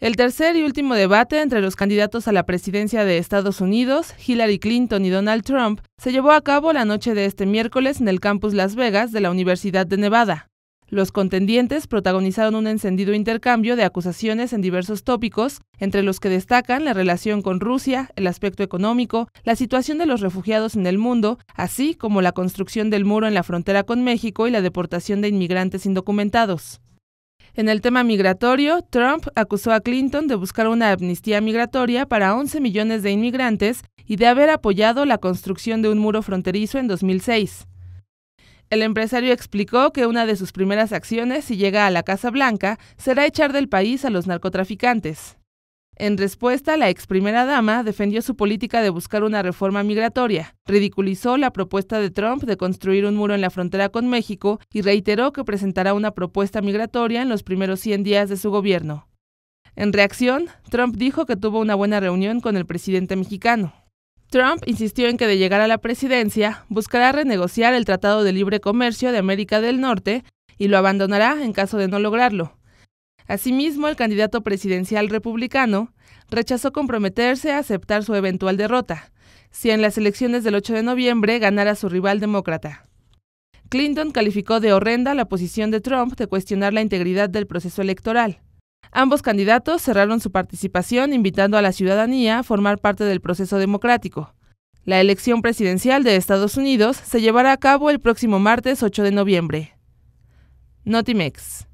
El tercer y último debate entre los candidatos a la presidencia de Estados Unidos, Hillary Clinton y Donald Trump, se llevó a cabo la noche de este miércoles en el campus Las Vegas de la Universidad de Nevada. Los contendientes protagonizaron un encendido intercambio de acusaciones en diversos tópicos, entre los que destacan la relación con Rusia, el aspecto económico, la situación de los refugiados en el mundo, así como la construcción del muro en la frontera con México y la deportación de inmigrantes indocumentados. En el tema migratorio, Trump acusó a Clinton de buscar una amnistía migratoria para 11 millones de inmigrantes y de haber apoyado la construcción de un muro fronterizo en 2006. El empresario explicó que una de sus primeras acciones, si llega a la Casa Blanca, será echar del país a los narcotraficantes. En respuesta, la ex primera dama defendió su política de buscar una reforma migratoria, ridiculizó la propuesta de Trump de construir un muro en la frontera con México y reiteró que presentará una propuesta migratoria en los primeros 100 días de su gobierno. En reacción, Trump dijo que tuvo una buena reunión con el presidente mexicano. Trump insistió en que de llegar a la presidencia buscará renegociar el Tratado de Libre Comercio de América del Norte y lo abandonará en caso de no lograrlo, Asimismo, el candidato presidencial republicano rechazó comprometerse a aceptar su eventual derrota, si en las elecciones del 8 de noviembre ganara su rival demócrata. Clinton calificó de horrenda la posición de Trump de cuestionar la integridad del proceso electoral. Ambos candidatos cerraron su participación invitando a la ciudadanía a formar parte del proceso democrático. La elección presidencial de Estados Unidos se llevará a cabo el próximo martes 8 de noviembre. Notimex.